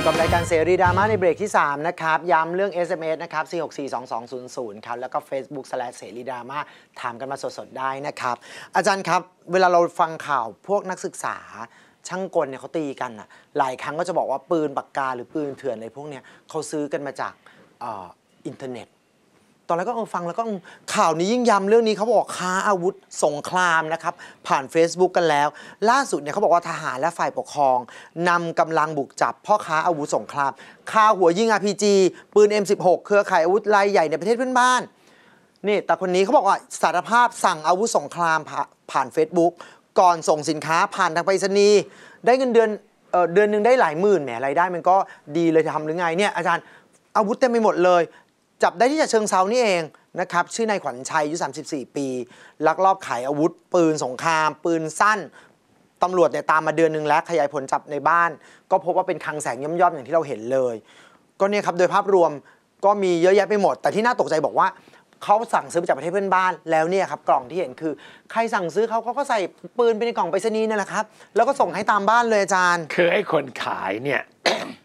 ู่กับรายการเสรีดราม่าในเบรกที่ 3 นะครับ ย้ำเรื่อง SMS นะครับ 4642200ครับ แล้วก็ Facebook เสรีดราม่าถามกันมาสดๆ ได้นะครับ อาจารย์ครับ เวลาเราฟังข่าวพวกนักศึกษา ช่างกลเนี่ยเขาตีกันอะหลายครั้งก็จะบอกว่าปืนปากกาหรือปืนเถื่อนอะไร พวกเนี้ยเขาซื้อกันมาจากอออินเทอร์เน็ตตอนแรกก็เออฟังแล้วก็ข่าวนี้ยิ่งย้ำเรื่องนี้เขาบอกค้าอาวุธสงครามนะครับผ่าน Facebook กันแล้ว ล่าสุดเนี่ยเขาบอกว่าทหารและฝ่ายปกครอง นำกำลังบุกจับพ่อค้าอาวุธสงครามข้าหัวยิง RPG ปืน M16 เครือข่ายอาวุธรายใหญ่ ในประเทศเพื่อนบ้านนี่แต่คนนี้เขาบอกว่าสารภาพสั่งอาวุธสงครามผ่าน Facebook ก่อนส่งสินค้าผ่านทางไปรษณีย์ได้เงินเดือนเออเดือนหนึ่งได้หลายหมื่นแหมรายได้มันก็ดีเลยจะทำหรือไงเนี่ยอาจารย์อาวุธเต็มไปหมดเลยจับได้ที่ฉะเชิงเซานี่เองนะครับ ชื่อนายขวัญชัยอายุ 34 ปี ลักลอบขายอาวุธปืนสงคราม ปืนสั้นตำรวจเนี่ยตามมาเดือนหนึ่งแล้วขยายผลจับในบ้าน ก็พบว่าเป็นคลังแสงย่อมๆอย่างที่เราเห็นเลย ก็เนี่ยครับโดยภาพรวมก็มีเยอะแยะไปหมด แต่ที่น่าตกใจบอกว่า เขาสั่งซื้อมาจากประเทศเพื่อนบ้านแล้วเนี่ยครับกล่องที่เห็นคือ ใครสั่งซื้อเขาเขาก็ใส่ปืนไปในกล่องไปรษณีย์นั่นแหละครับ แล้วก็ส่งให้ตามบ้านเลยอาจารย์คือไอ้คนขายเนี่ย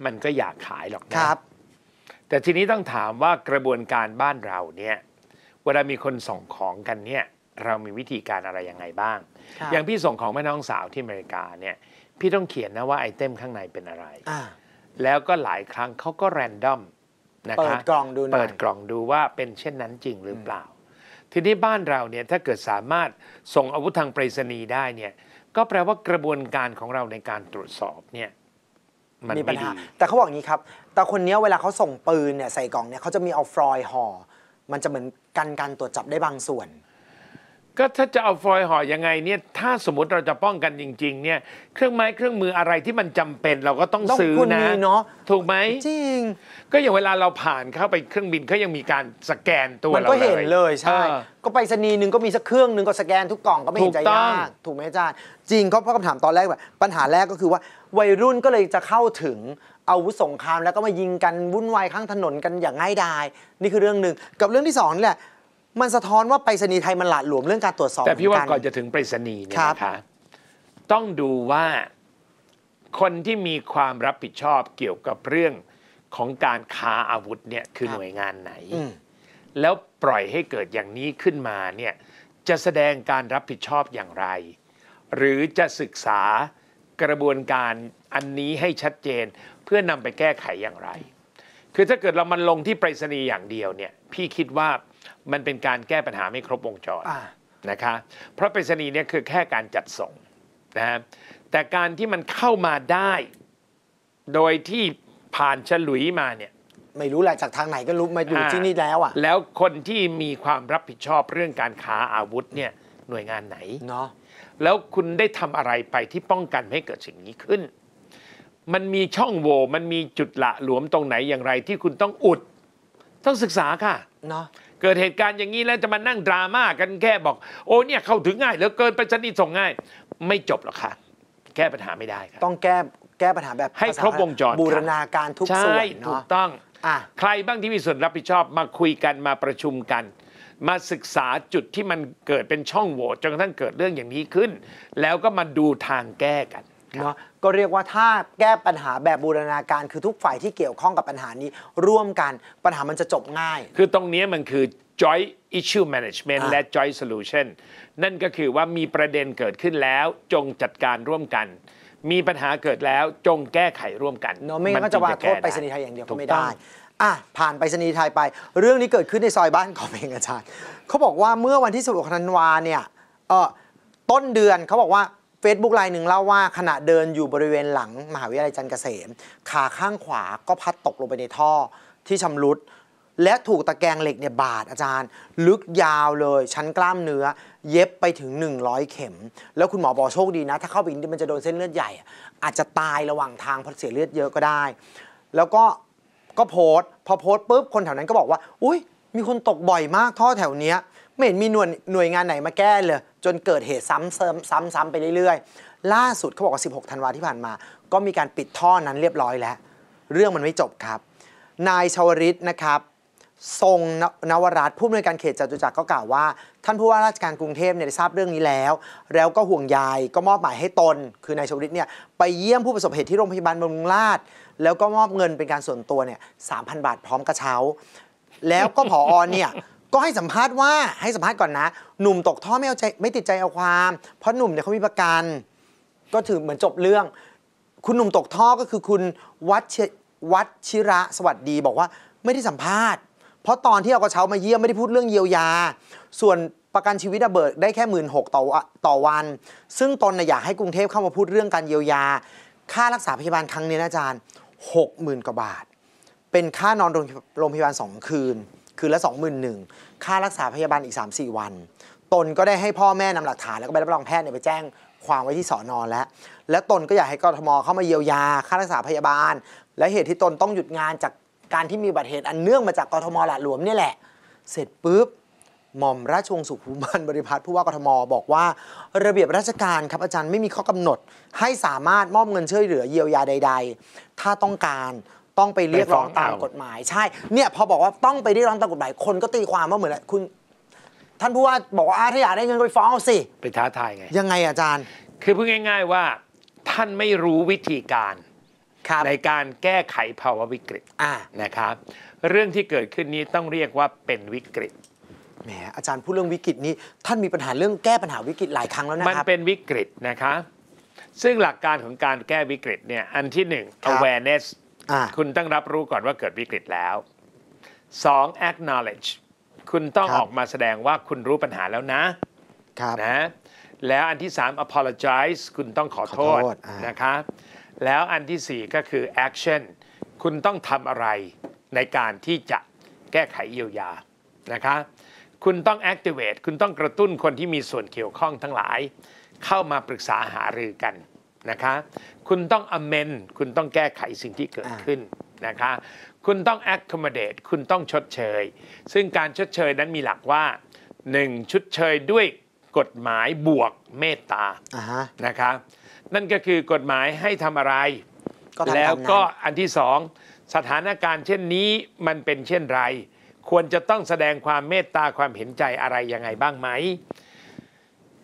มันก็อยากขายหรอกนะครับแต่ทีนี้ต้องถามว่ากระบวนการบ้านเราเนี่ยเวลามีคนส่งของกันเนี่ยเรามีวิธีการอะไรยังไงบ้าง อย่างพี่ส่งของแม่น้องสาวที่อเมริกาเนี่ยพี่ต้องเขียนนะว่าไอเทมข้างในเป็นอะไรแล้วก็หลายครั้งเขาก็แรนดอมนะคะเปิดกล่องดูเปิดกล่องดูว่าเป็นเช่นนั้นจริงหรือเปล่า ทีนี้บ้านเราเนี่ยถ้าเกิดสามารถส่งอาวุธทางไปรษณีย์ได้เนี่ยก็แปลว่ากระบวนการของเราในการตรวจสอบเนี่ยมันมีปัญหา แต่เขาบอกอย่างนี้ครับ แต่คนนี้เวลาเขาส่งปืนเนี่ยใส่กล่องเนี่ยเขาจะมีเอาฟลอยห่อมันจะเหมือนกันการตรวจจับได้บางส่วนก็ถ้าจะเอาฟอยล์ห่อยังไงเนี่ยถ้าสมมติเราจะป้องกันจริง ๆเนี่ยเครื่องไม้เครื่องมืออะไรที่มันจำเป็นเราก็ต้องซื้อนะถูกไหมจริง ก็อย่างเวลาเราผ่านเข้าไปเครื่องบินเขายังมีการสแกนตัวมันเันก็เห็นเลย ใช่ ก็ไปสนีหนึ่งก็มีสักเครื่องหนึ่งก็สแกนทุกกล่องก็ไม่เห็นกจต้องยากถูกไหมอาจารย์จริงเขาเพราะคำถามตอนแรกแบบปัญหาแรกก็คือว่าวัยรุ่นก็เลยจะเข้าถึงอาวุธสงครามแล้วก็มายิงกันวุ่นวายข้างถนนกันอย่างง่ายดายนี่คือเรื่องหนึ่งกับเรื่องที่สองนี่แหละมันสะท้อนว่าไปรษณีย์ไทย มันหละหลวมเรื่องการตรวจสอบแต่พี่ว่าก่อนจะถึงไปรษณีย์เนี่ยนะคะต้องดูว่าคนที่มีความรับผิดชอบเกี่ยวกับเรื่องของการค้าอาวุธเนี่ยคือหน่วยงานไหน แล้วปล่อยให้เกิดอย่างนี้ขึ้นมาเนี่ยจะแสดงการรับผิดชอบอย่างไร หรือจะศึกษากระบวนการอันนี้ให้ชัดเจนเพื่อนำไปแก้ไขอย่างไร คือถ้าเกิดเรามันลงที่ไปรษณีย์อย่างเดียวเนี่ย พี่คิดว่ามันเป็นการแก้ปัญหา ไม่ครบวงจรนะคะเพราะไปรษณีย์เนี่ยคือแค่การจัดส่งนะฮะแต่การที่มันเข้ามาได้ โดยที่ผ่านฉลุยมาเนี่ย ไม่รู้แหละจากทางไหนก็รู้มาอยู่ที่นี่แล้วอ่ะแล้วคนที่มีความรับผิดชอบเรื่องการค้าอาวุธเนี่ยหน่วยงานไหนเนาะแล้วคุณได้ทำอะไรไปที่ป้องกันให้เกิดสิ่งนี้ขึ้น มันมีช่องโหว่มันมีจุดละหลวมตรงไหนอย่างไร ที่คุณต้องอุด ต้องศึกษาค่ะเนาะเกิดเหตุการณ์อย่างนี้แล้วจะมานั่งดราม่ากันแค่บอก โอ้เนี่ยเข้าถึงง่ายเหลือเกินไปชนิดส่งง่าย ไม่จบหรอกค่ะ แก้ปัญหาไม่ได้ครับต้องแก้แก้ปัญหาแบบให้ครบวงจรบูรณาการทุกส่วนเนาะถูกต้อง ใครบ้างที่มีส่วนรับผิดชอบมาคุยกันมาประชุมกัน มาศึกษาจุดที่มันเกิดเป็นช่องโหว่จนกระทั่งเกิดเรื่องอย่างนี้ขึ้น แล้วก็มาดูทางแก้กันเนาะก็เรียกว่าถ้าแก้ปัญหาแบบบูรณาการคือทุกฝ่ายที่เกี่ยวข้องกับปัญหานี้ร่วมกันปัญหามันจะจบง่าย คือตรงนี้มันคือ joint issue management และ joint solution นั่นก็คือว่ามีประเด็นเกิดขึ้นแล้วจงจัดการร่วมกัน มีปัญหาเกิดแล้วจงแก้ไขร่วมกันเนาะไม่งั้นก็จะวางโทษไปสนิทไทยอย่างเดียวก็ไม่ได้ อ่ะผ่านไปสนีไทยไป เรื่องนี้เกิดขึ้นในซอยบ้านของเองอาจารย์เขาบอกว่าเมื่อวันที่สุ6ธันวาเนี่ยเออต้นเดือนเขาบอกว่า Facebook ลน์หนึ่งเล่าว่าขณะเดินอยู่บริเวณหลังมหาวิทยาลัยจันเกษม ขาข้างขวาก็พัดตกลงไปในท่อที่ชำรุด และถูกตะแกรงเหล็กเนี่ยบาดอาจารย์ ลึกยาวเลย ชั้นกล้ามเนื้อเย็บไปถึง 100 เข็ม แล้วคุณหมอบอกโชคดีนะ ถ้าเข้าไปนมันจะโดนเส้นเลือดใหญ่ อาจจะตายระหว่างทางเพราะเสียเลือดเยอะก็ได้ แล้วก็ก็โพสต์พอโพสต์ปุ๊บคนแถวนั้นก็บอกว่าอุ้ยมีคนตกบ่อยมากท่อแถวเนี้ยไม่เห็นมีหน่วยหน่วยงานไหนมาแก้เลย จนเกิดเหตุซ้ำเติมซ้ำๆไปเรื่อยๆล่าสุดเขาบอกว่า 16 ธันวาที่ผ่านมา ก็มีการปิดท่อนั้นเรียบร้อยแล้ว เรื่องมันไม่จบครับ นายชาวริตนะครับทรงนวรัตผู้อำนวยการเขตจตุจักรก็กล่าวว่า ท่านผู้ว่าราชการกรุงเทพเนี่ยได้ทราบเรื่องนี้แล้ว แล้วก็ห่วงใยก็มอบหมายให้ตนคือนายชวริตเนี่ยไปเยี่ยมผู้ประสบเหตุที่โรงพยาบาลบำรุงราษฎร์แล้วก็มอบเงินเป็นการส่วนตัวเนี่ยสามพันบาทพร้อมกระเช้า แล้วก็ผอเนี่ยก็ให้สัมภาษณ์ว่าให้สัมภาษณ์ก่อนนะหนุ่มตกท่อไม่เอาใจไม่ติดใจเอาความ เพราะหนุ่มเนี่ยเขามีประกันก็ถือเหมือนจบเรื่อง คุณหนุ่มตกท่อก็คือคุณวัชวัชิระสวัสดี บอกว่าไม่ได้สัมภาษณ์เพราะตอนที่เอากระเช้ามาเยี่ยมไม่ได้พูดเรื่องเยียวยา ส่วนประกันชีวิตระเบิกได้แค่หมื่นหกต่อต่อวัน ซึ่งตนน่อยากให้กรุงเทพเข้ามาพูดเรื่องการเยียวยา ค่ารักษาพยาบาลครั้งนี้นะอาจารย์หกหมื่นกว่าบาท เป็นค่านอนโรงพยาบาลสองคืนคือละ21,000ค่ารักษาพยาบาลอีก 3-4 วัน ตนก็ได้ให้พ่อแม่นำหลักฐานแล้วก็ไปรับรองแพทย์เนี่ยไปแจ้งความไว้ที่สอนอแล้ว และตนก็อยากให้กรทมเข้ามาเยียวยาค่ารักษาพยาบาล และเหตุที่ตนต้องหยุดงานจากการที่มีบัตรเหตุอันเนื่องมาจากกรทมหละหลวมเนี่ยแหละ เสร็จปุ๊บหม่อมราชวงศ์สุขุมพันธ์บริพัตรผู้ว่ากรทม บอกว่า ระเบียบราชการครับอาจารย์ไม่มีข้อกำหนดให้สามารถมอบเงินช่วยเหลือเยียวยาใด ๆ ถ้าต้องการต้องไปเรียกร้องตามกฎหมายใช่ เนี่ยพอบอกว่าต้องไปเรียกร้องตามกฎหมายคนก็ตีความว่าเหมือนคุณ ท่านผู้ว่าบอกว่าถ้าอยากได้เงินไปฟ้องเอาสิไปท้าทายไงยังไงอาจารย์ คือพูดง่าย ๆ ว่าท่านไม่รู้วิธีการรในการแก้ไขภาวะวิกฤตนะครับ เรื่องที่เกิดขึ้นนี้ต้องเรียกว่าเป็นวิกฤตแหมอาจารย์พูดเรื่องวิกฤตนี้ท่านมีปัญหาเรื่องแก้ปัญหาวิกฤตหลายครั้งแล้วนะครับมันเป็นวิกฤตนะคะซึ่งหลักการของการแก้วิกฤตเนี่ยอันที่หนึ่ง awareness คุณต้องรับรู้ก่อนว่าเกิดวิกฤตแล้วสอง acknowledge คุณต้องออกมาแสดงว่าคุณรู้ปัญหาแล้วนะนะ แล้วอันที่สาม apologize คุณต้องขอโทษ นะคะ แล้วอันที่สี่ก็คือ action คุณต้องทำอะไรในการที่จะแก้ไขเยียวยา นะคะ คุณต้อง activate คุณต้องกระตุ้นคนที่มีส่วนเกี่ยวข้องทั้งหลาย เข้ามาปรึกษาหารือกันนะคะคุณต้อง amend คุณต้องแก้ไขสิ่งที่เกิดขึ้นนะคะคุณต้อง accommodate คุณต้องชดเชย ซึ่งการชดเชยนั้นมีหลักว่า 1. ชดเชยด้วยกฎหมายบวกเมตตานะคะนั่นก็คือกฎหมายให้ทำอะไรแล้วก็อันที่สองสถานการณ์เช่นนี้มันเป็นเช่นไรควรจะต้องแสดงความเมตตาความเห็นใจอะไรยังไงบ้างไหม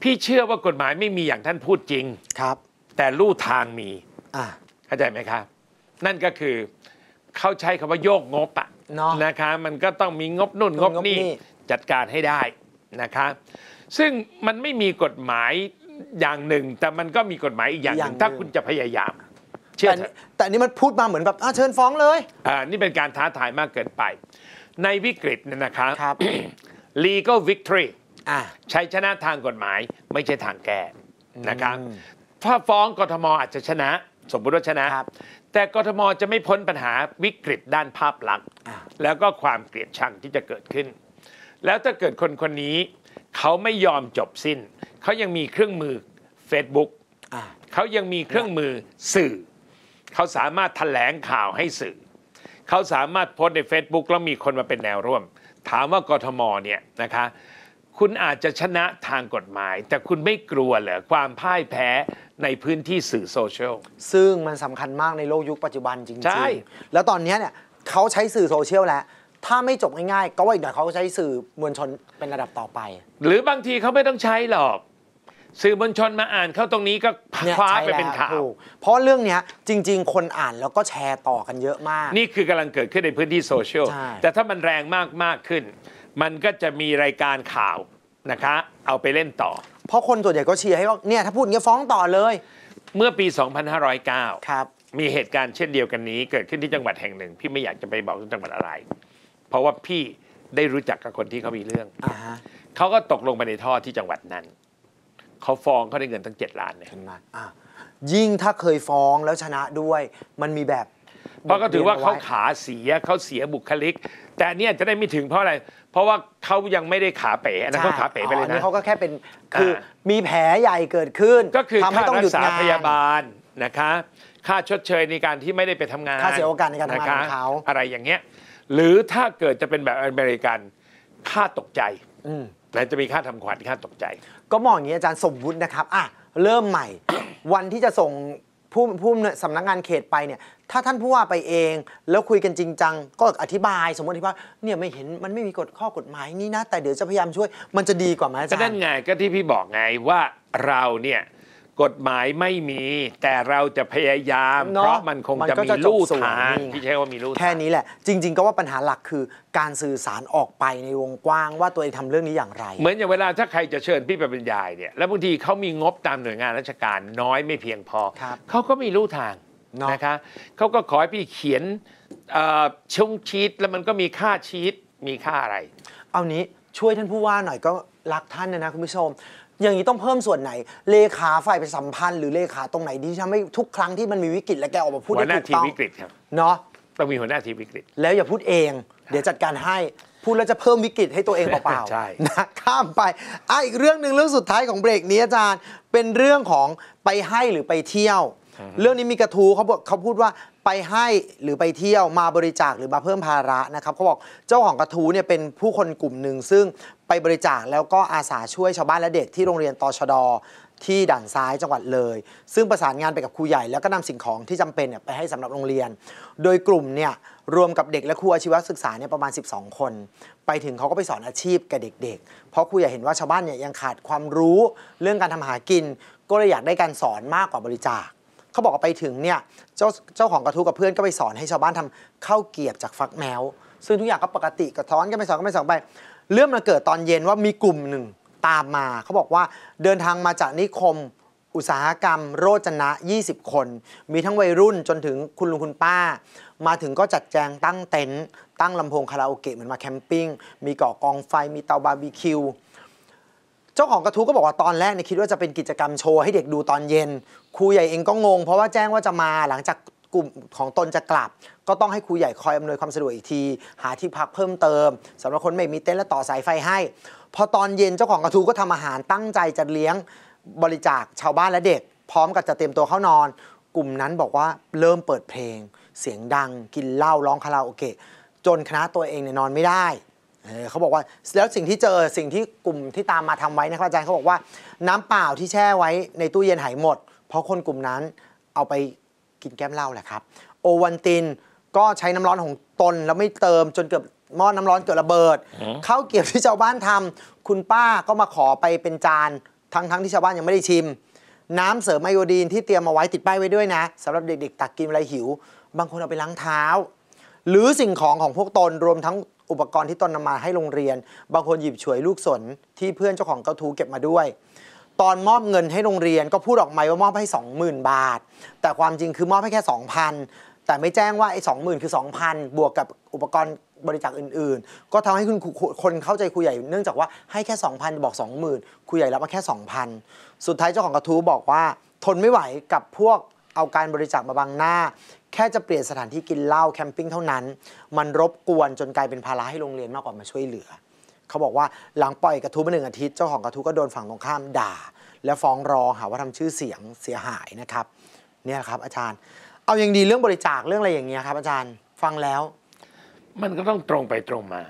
พี่เชื่อว่ากฎหมายไม่มีอย่างท่านพูดจริงครับแต่ลู่ทางมีอ่าเข้าใจไหมครับ นั่นก็คือเขาใช้คำว่าโยกงบอะนะนะคะมันก็ต้องมีงบนู่นงบนี่จัดการให้ได้นะคะซึ่งมันไม่มีกฎหมายอย่างหนึ่ง แต่มันก็มีกฎหมายอีกอย่างหนึ่งถ้าคุณจะพยายามเชื่อแต่นี่มันพูดมาเหมือนแบบเชิญฟ้องเลยอ่านี่เป็นการท้าทายมากเกินไป ในวิกฤตเนี่ยนะคะครับ legal victory ใช้ชนะทางกฎหมายไม่ใช่ทางแก้นะครับถ้าฟ้องกทมอาจจะชนะ สมมติว่าชนะ แต่กทมจะไม่พ้นปัญหาวิกฤตด้านภาพลักษณ์แล้วก็ความเกลียดชังที่จะเกิดขึ้น แล้วถ้าเกิดคนคนนี้ เขาไม่ยอมจบสิ้น เขายังมีเครื่องมือ Facebook อเขายังมีเครื่องมือสื่อ เขาสามารถแถลงข่าวให้สื่อ เขาสามารถโพสใน Facebook แล้วมีคนมาเป็นแนวร่วม ถามว่ากทมเนี่ยนะคะคุณอาจจะชนะทางกฎหมาย แต่คุณไม่กลัวเหรอความพ่ายแพ้ในพื้นที่สื่อโซเชียลซึ่งมันสำคัญมากในโลกยุคปัจจุบันจริงใช่ๆแล้วตอนนี้เนี่ยเขาใช้สื่อโซเชียลแล้ว ถ้าไม่จบง่าย ๆ ก็ว่าอีกหน่อยเขาใช้สื่อมวลชนเป็นระดับต่อไป หรือบางทีเขาไม่ต้องใช้หรอก สื่อมวลชนมาอ่านเข้าตรงนี้ก็คว้าไปเป็นข่าว เพราะเรื่องนี้จริงๆ คนอ่านแล้วก็แชร์ต่อกันเยอะมาก นี่คือกำลังเกิดขึ้นในพื้นที่โซเชียลแต่ถ้ามันแรงมากๆขึ้นมันก็จะมีรายการข่าวนะคะ เอาไปเล่นต่อ เพราะคนส่วนใหญ่ก็เชียร์ให้ว่าเนี่ยถ้าพูดอย่างนี้ยฟ้องต่อเลย เมื่อปี 2509ครับ มีเหตุการณ์เช่นเดียวกันนี้ เกิดขึ้นที่จังหวัดแห่งหนึ่ง พี่ไม่อยากจะไปบอกจังหวัดอะไร เพราะว่าพี่ได้รู้จักกับคนที่เขามีเรื่องอฮะเขาก็ตกลงไปในท่อที่จังหวัดนั้นเขาฟ้องเขาได้เงินตั้งเจ็ดล้านเนี่ยเห็นไหมยิ่งถ้าเคยฟ้องแล้วชนะด้วยมันมีแบบเพราะก็ถือว่าเขาขาเสียเขาเสียบุคลิก แต่เนี่ยจะได้ไม่ถึงเพราะอะไรเพราะว่าเขายังไม่ได้ขาเป๋อันนั้นเขาขาเป๋ไปเลยนะเขาก็แค่เป็นคือมีแผลใหญ่เกิดขึ้นก็คือค่ารักษาพยาบาลนะคะ ค่าชดเชยในการที่ไม่ได้ไปทำงานค่าเสียโอกาสในการทำงานของเขาอะไรอย่างเงี้ยหรือถ้าเกิดจะเป็นแบบอเมริกันค่าตกใจนะจะมีค่าทำขวัญค่าตกใจ ก็มองอย่างนี้อาจารย์สมมุตินะครับอ่ะ เริ่มใหม่ วันที่จะส่งผู้ผู้สำนักงานเขตไปเนี่ยถ้าท่านผู้ว่าไปเอง แล้วคุยกันจริงจังก็อธิบายสมมติว่าเนี่ยไม่เห็นมันไม่มีกฎข้อกฎหมายนี้นะ แต่เดี๋ยวจะพยายามช่วยมันจะดีกว่าไหมอาจารย์ก็นั่นไงก็ที่พี่บอกไงว่าเราเนี่ยกฎหมายไม่มีแต่เราจะพยายามเเพราะมันคงนจะมีลู่ทางพี่ที่ใช้ว่ามีลู่ทาง แค่นี้แหละจริง ๆ ก็ว่าปัญหาหลักคือการสื่อสารออกไปในวงกว้างว่าตัวเองทำเรื่องนี้อย่างไร เหมือนอย่างเวลาถ้าใครจะเชิญพี่ไปบรรยายเนี่ยแล้วบางทีเขามีงบตามหน่วยงานราชการน้อยไม่เพียงพอ เขาก็มีลู่ทางนะนะคะเขาก็ขอให้พี่เขียนชงชีตแล้วมันก็มีค่าชีตมีค่าอะไร เอานี้ช่วยท่านผู้ว่าหน่อยก็รักท่านนะนะคุณผู้ชมอย่างนี้ต้องเพิ่มส่วนไหนเลขาฝ่ายไปสัมพันธ์หรือเลขาตรงไหนที่ทำให้ทุกครั้งที่มันมีวิกฤต และแกออกมาพูดได้กน้องหัวหน้าทีวิกฤตครับเนาะต้องมีหัวหน้าทีมวิกฤต แล้วอย่าพูดเอง เดี๋ยวจัดการให้พูดแล้วจะเพิ่มวิกฤตให้ตัวเองเปล่าใช่ๆนะข้ามไปอ่ะอีกเรื่องหนึ่งเรื่องสุดท้ายของเบรก นี้อาจารย์เป็นเรื่องของไปให้หรือไปเที่ยว เรื่องนี้มีกระทู้เขาบอกเขาพูดว่าไปให้หรือไปเที่ยวมาบริจาคหรือมาเพิ่มภาระนะครับเขาบอกเจ้าของกระทู้เนี่ยเป็นผู้คนกลุ่มหนึ่งซึ่งไปบริจาคแล้วก็อาสาช่วยชาวบ้านและเด็กที่โรงเรียนตชดที่ด่านซ้ายจังหวัดเลย ซึ่งประสานงานไปกับครูใหญ่ แล้วก็นำสิ่งของที่จำเป็นเนี่ยไปให้สำหรับโรงเรียน โดยกลุ่มเนี่ยรวมกับเด็กและครูอาชีวศึกษาเนี่ยประมาณ 12 คน ไปถึงเขาก็ไปสอนอาชีพกับเด็กๆเพราะครูใหญ่เห็นว่าชาวบ้านเนี่ยยังขาดความรู้ เรื่องการทำหากินก็เลยอยากได้การสอนมากกว่าบริจาคเขาบอกไปถึงเนี่ยเจ้าเจ้าของกระทู้กับเพื่อนก็ไปสอนให้ชาวบ้านทำข้าวเกียบจากฟักแมว ซึ่งทุกอย่างก็ปกติก็ท้อนก็ไปสอนก็ไปสอนไป เรื่องมันเกิดตอนเย็นว่ามีกลุ่มหนึ่งตามมา เขาบอกว่าเดินทางมาจากนิคม อุตสาหกรรมโรจนะ 20 คน มีทั้งวัยรุ่นจนถึงคุณลุงคุณป้า มาถึงก็จัดแจงตั้งเต็นท์ตั้งลำโพงคาราโอเกะเหมือนมาแคมปิ้งมีก่อกองไฟมีเตาบาร์บีคิวจ้าของกระทู้ก็บอกว่าตอนแรกเนี่ยคิดว่าจะเป็นกิจกรรมโชว์ให้เด็กดูตอนเย็นครูใหญ่เองก็งงเพราะว่าแจ้งว่าจะมาหลังจากกลุ่มของตนจะกลับ ก็ต้องให้ครูใหญ่คอยอำนวยความสะดวกอีกที หาที่พักเพิ่มเติมสำหรับคนไม่มีเต็นท์และต่อสายไฟให้พอตอนเย็นเจ้าของกระทู้ก็ทำอาหารตั้งใจจะเลี้ยงบริจาคชาวบ้านและเด็ก พร้อมกับจะเตรียมตัวเข้านอน กลุ่มนั้นบอกว่าเริ่มเปิดเพลง เสียงดัง กินเหล้าร้องคาราโอเกะจนคณะตัวเองเนี่ยนอนไม่ได้เขาบอกว่าแล้วสิ่งที่เจอสิ่งที่กลุ่มที่ตามมาทำไว้นะครับอาจารย์เขาบอกว่าน้ำเปล่าที่แช่ไว้ในตู้เย็นหายหมด เพราะคนกลุ่มนั้นเอาไปกินแก้มเหล้าแหละครับโอวันตินก็ใช้น้ำร้อนของตน แล้วไม่เติมจนเกือบหม้อน้ำร้อนเกิดระเบิดข้าวเกี๊ยวที่ชาวบ้านทำคุณป้าก็มาขอไปเป็นจาน ทั้งทั้งๆที่ชาวบ้านยังไม่ได้ชิม น้ำเสริมไอโอดีนที่เตรียมมาไว้ติดป้ายไว้ด้วยนะสำหรับเด็กๆ ตักกินเวลาหิว บางคนเอาไปล้างเท้า หรือสิ่งของของพวกตนรวมทั้งอุปกรณ์ที่ตนนามาให้โรงเรียน บางคนหยิบ ฉวย ลูกสนที่เพื่อนเจ้าของกระทูเก็บมาด้วย ตอนมอบเงินให้โรงเรียนก็พูดออกไม่ว่ามอบให้ 20,000 บาท แต่ความจริงคือมอบให้แค่ 2,000แต่ไม่แจ้งว่าไอ้สองหมื่นคือ 2,000 บวกกับอุปกรณ์บริจาคอื่นๆ ก็ทำให้คุณคนเข้าใจครูใหญ่เนื่องจากว่าให้แค่2,000บอก20,000ครูใหญ่รับมาแค่2,000สุดท้ายเจ้าของกระทูบอกว่า ทนไม่ไหวกับพวกเอาการบริจาคมาบังหน้าแค่จะเปลี่ยนสถานที่กินเหล้าแคมปิ้งเท่านั้น มันรบกวนจนกลายเป็นภาระให้โรงเรียนมากกว่ามาช่วยเหลือ เขาบอกว่าหลังปล่อยกระทู้มาหนึ่งอาทิตย์เจ้าของกระทู้ก็โดนฝั่งตรงข้ามด่า และฟ้องร้องหาว่าทำชื่อเสียงเสียหายนะครับ เนี่ยครับ อาจารย์ เอาอย่างดีเรื่องบริจาคเรื่องอะไรอย่างเงี้ยครับ อาจารย์ฟังแล้ว มันก็ต้องตรงไปตรงมา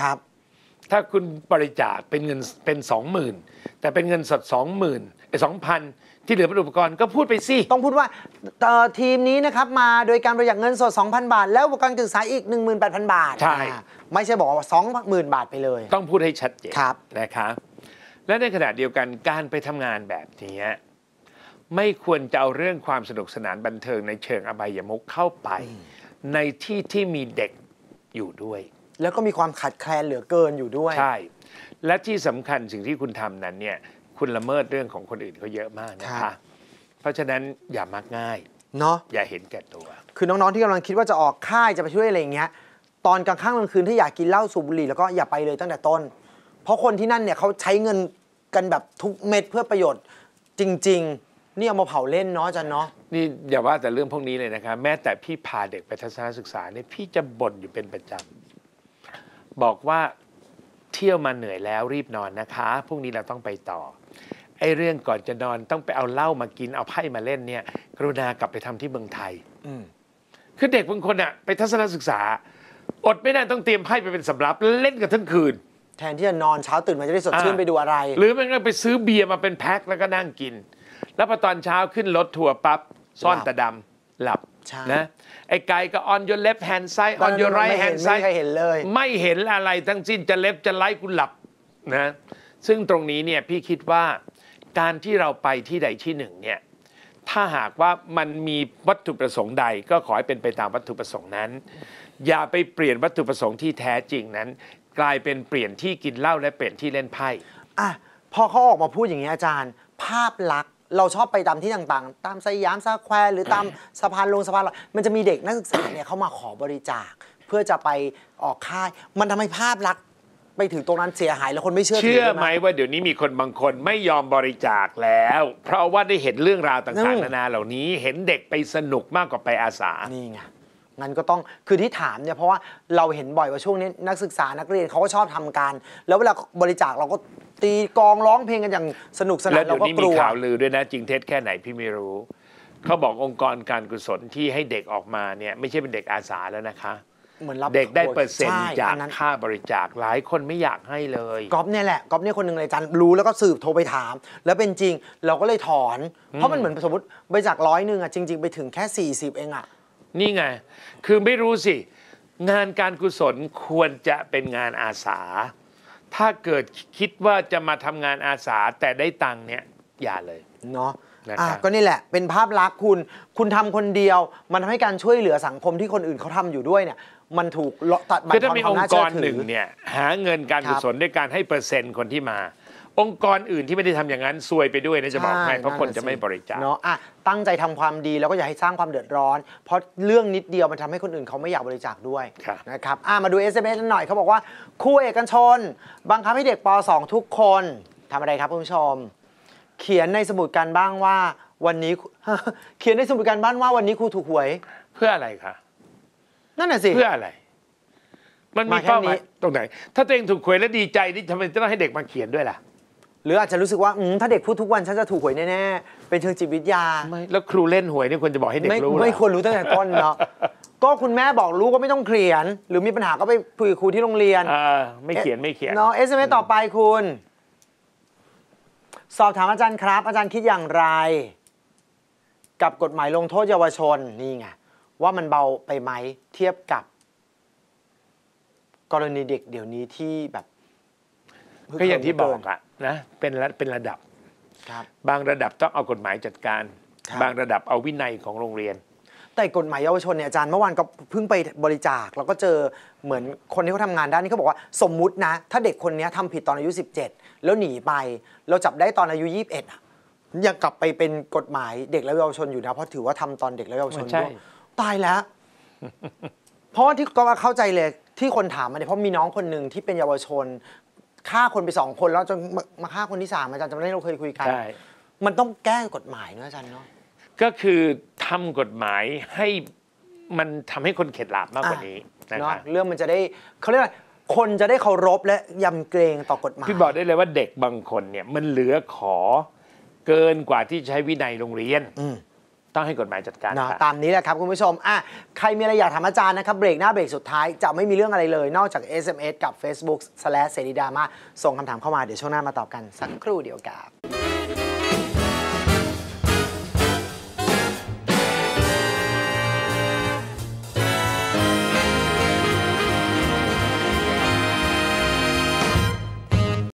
ครับถ้าคุณบริจาคเป็นเงินเป็นสองหมื่นแต่เป็นเงินสดสองหมื่นไอ้สองพันที่เหลือเป็นอุปกรณ์ก็พูดไปสิ ต้องพูดว่าทีมนี้นะครับมาโดยการบริจาคเงินสด 2,000 บาท แล้วอุปกรณ์าศึกษาอีก 18,000 บาท ใช่ ไม่ใช่บอกว่า 20,000บาทไปเลย ต้องพูดให้ชัดเจนครับนะคบและในขณะเดียวกันการไปทำงานแบบนี้ไม่ควรจะเอาเรื่องความสนุกสนานบันเทิงในเชิงอบายมุขเข้าไป ในที่ที่มีเด็กอยู่ด้วยแล้วก็มีความขัดแคลนเหลือเกินอยู่ด้วยใช่ และที่สำคัญสิ่งที่คุณทำนั้นเนี่ยคุณละเมิดเรื่องของคนอื่นเขาเยอะมากนะคะ เพราะฉะนั้นอย่ามักง่ายเนาะอย่าเห็นแก่ตัว คือน้องๆ ที่กำลังคิดว่าจะออกค่ายจะไปช่วยอะไรอย่างเงี้ยตอนกลางค่ำกลางคืนถ้าอยากกินเหล้าสูบบุหรี่ แล้วก็อย่าไปเลยตั้งแต่ต้น เพราะคนที่นั่นเนี่ยเขาใช้เงินกันแบบทุกเม็ดเพื่อประโยชน์จริง ๆ นี่เอามาเผาเล่นเนาะจันเนาะนี่อย่าว่าแต่เรื่องพวกนี้เลยนะคะ แม้แต่พี่พาเด็กไปทัศนศึกษาเนี่ยพี่จะบ่นอยู่เป็นประจำบอกว่าเที่ยวมาเหนื่อยแล้วรีบนอนนะคะพรุ่งนี้เราต้องไปต่อ ไอ้เรื่องก่อนจะนอนต้องไปเอาเหล้ามากินเอาไพ่มาเล่นเนี่ย กรุณากลับไปทำที่เมืองไทย อืคือเด็กบางคนอะไปทัศนศึกษา อดไม่ได้ต้องเตรียมไพ่ไปเป็นสำรับเล่นกันทั้งคืน แทนที่จะนอนเช้าตื่นมาจะได้สดชื่นไปดูอะไร หรือแม่งไปซื้อเบียร์มาเป็นแพ็คแล้วก็นั่งกิน แล้วพอตอนเช้าขึ้นรถทัวร์ปั๊บซ่อนแต่ดำหลับนะไอ้ไก่ก็ on your left hand side on your right hand side ไม่เห็นเลย ไม่เห็นอะไรทั้งสิ้นจะเล็บจะไล่กูหลับนะ ซึ่งตรงนี้เนี่ยพี่คิดว่าการที่เราไปที่ใดที่หนึ่งเนี่ย ถ้าหากว่ามันมีวัตถุประสงค์ใดก็ขอให้เป็นไปตามวัตถุประสงค์นั้น อย่าไปเปลี่ยนวัตถุประสงค์ที่แท้จริงนั้น กลายเป็นเปลี่ยนที่กินเหล้าและเปลี่ยนที่เล่นไพ่อ่ะพอเขาออกมาพูดอย่างนี้อาจารย์ภาพลักษณ์เราชอบไปตามที่ต่างๆ ตามสยามสแควหรือตามสะพานลงสะพานลอยมันจะมีเด็กนักศึกษาเนี่ยเขามาขอบริจาค เพื่อจะไปออกค่ายมันทำให้ภาพลักษณ์ไปถึงตรงนั้นเสียหายแล้วคนไม่เชื่อเชื่อไหมว่าเดี๋ยวนี้มีคนบางคนไม่ยอมบริจาคแล้ว เพราะว่าได้เห็นเรื่องราวต่างๆ นานาเหล่านี้เห็นเด็กไปสนุกมากกว่าไปอาสานี่ไงงั้นก็ต้องคือที่ถามเนี่ยเพราะว่าเราเห็นบ่อยว่าช่วงนี้นักศึกษานักเรียนเขาก็ชอบทำการ แล้วเวลาบริจาคเราก็ีกองร้องเพลงกันอย่างสนุกสนานแล้วเดี๋ยวนี้มีข่าวลือด้วยนะจริงเท็จแค่ไหนพี่ไม่รู้ เขาบอกองค์กรการกุศลที่ให้เด็กออกมาเนี่ยไม่ใช่เป็นเด็กอาสาแล้วนะคะ เหมือนรับเด็กได้เปอร์เซ็นต์จากค่าบริจาคหลายคนไม่อยากให้เลยก๊อฟเนี่ยแหละก๊อฟเนี่ยคนหนึ่งเลยจันรู้แล้วก็สืบโทรไปถาม แล้วเป็นจริงเราก็เลยถอน เพราะมันเหมือนสมมติบริจาคร้อยหนึ่งอ่ะจริงๆ ไปถึงแค่ 40 เองอ่ะนี่ไงคือไม่รู้สิ งานการกุศลควรจะเป็นงานอาสาถ้าเกิดคิดว่าจะมาทำงานอาสาแต่ได้ตังค์เนี่ย อย่าเลยเนาะนะอ่ะ ก็นี่แหละ เป็นภาพลักษณ์คุณ คุณทำคนเดียว มันทำให้การช่วยเหลือสังคมที่คนอื่นเขาทำอยู่ด้วยเนี่ย มันถูกเลาะตัดบัตรคืหน้ามชืงค์ืร่เนี่ย หาเงินการกุศลด้วยการให้เปอร์เซ็นต์คนที่มาองค์กรอื่นที่ไม่ได้ทำอย่างนั้นซวยไปด้วยนะจะบอกให้เพราะคนจะไม่บริจาคเนาะอ่ะตั้งใจทำความดีแล้วก็อย่าให้สร้างความเดือดร้อน เพราะเรื่องนิดเดียวมันทำให้คนอื่นเขาไม่อยากบริจาคด้วยนะครับอ่ะมาดู SMS หน่อยเขาบอกว่าครูเอกชนบังคับให้เด็กป .2 ทุกคนทำอะไรครับคุณผู้ชม เขียนในสมุดการบ้างว่าวันนี้เขียนในสมุดการบ้านว่าวันนี้ครูถูกหวยเพื่ออะไรคะนั่นแหะสิเพื่ออะไร มันมีเป้าหมายตรงไหนถ้าตัวเองถูกหวยแล้วดีใจนี่ทำไมจะต้องให้เด็กมาเขียนด้วยล่ะหรืออาจจะรู้สึกว่า ถ้าเด็กพูดทุกวันฉัน จะถูกหวยแน่ๆเป็นเชิงจิตวิทยาไม่แล้วครูเล่นหวยนี่ควรจะบอกให้เด็กรู้ไหรอไม่ควรรู้ตั้งแต่ต้นเนาะก็คุณแม่บอกรู้ก็ไม่ต้องเขียน หรือมีปัญหาก็ไปคุยกับครูที่โรงเรียนอไม่เขียนไม่เขียนเนาะเอสเอ็มต่อไปคุณ สอบถามอาจารย์ครับ อาจารย์คิดอย่างไร กับกฎหมายลงโทษเยาวชนนี่ไงว่ามันเบาไปไหมเทียบกับ กรณีเด็กเดี๋ยวนี้ที่แบบ ก็อย่างที่บอกอะนะเป็นเป็นระดับ บางระดับต้องเอากฎหมายจัดการ บางระดับเอาวินัยของโรงเรียน แต่กฎหมายเยาวชนเนี่ย อาจารย์เมื่อวานก็เพิ่งไปบริจาคแล้วก็เจอเหมือนคนที่เขาทำงานด้านนี้เขาบอกว่าสมมุตินะถ้าเด็กคนนี้ทำผิดตอนอายุ 17 แล้วหนีไปเราจับได้ตอนอายุ21อ่ะยังกลับไปเป็นกฎหมายเด็กและเยาวชนอยู่นะเพราะถือว่าทำตอนเด็กและเยาวชนด้วยตายแล้วเพราะว่าที่ก็เข้าใจเลยที่คนถามมาเนี่ยเพราะมีน้องคนหนึ่งที่เป็นเยาวชนฆ่าคนไปสองคนแล้วจนมาฆ่า คนที่สามอาจารย์จำได้เราเคยคุยกันใช่มันต้องแก้กฎหมายเนอะอาจารย์เนาะ ก็คือทำกฎหมายให้มันทำให้คนเข็ดหลาบมากกว่านี้นะคเนาะรับเรื่องมันจะได้เขาเรียกว่า คนจะได้เคารพและยำเกรงต่อกฎหมายพี่บอกได้เลยว่าเด็กบางคนเนี่ยมันเหลือขอเกินกว่าที่ใช้วินัยโรงเรียนอืต้องให้กฎหมายจัดการนะตามนี้แหละครับคุณผู้ชมอ่ะใครมีอะไรอยากถามอาจารย์นะครับ เบรกหน้าเบรกสุดท้ายจะไม่มีเรื่องอะไรเลย นอกจาก SMS กับ Facebook สแลสเสรีดามาส่งคำถามเข้ามาเดี๋ยวช่วงหน้ามาตอบกันสักครู่เดียวกับ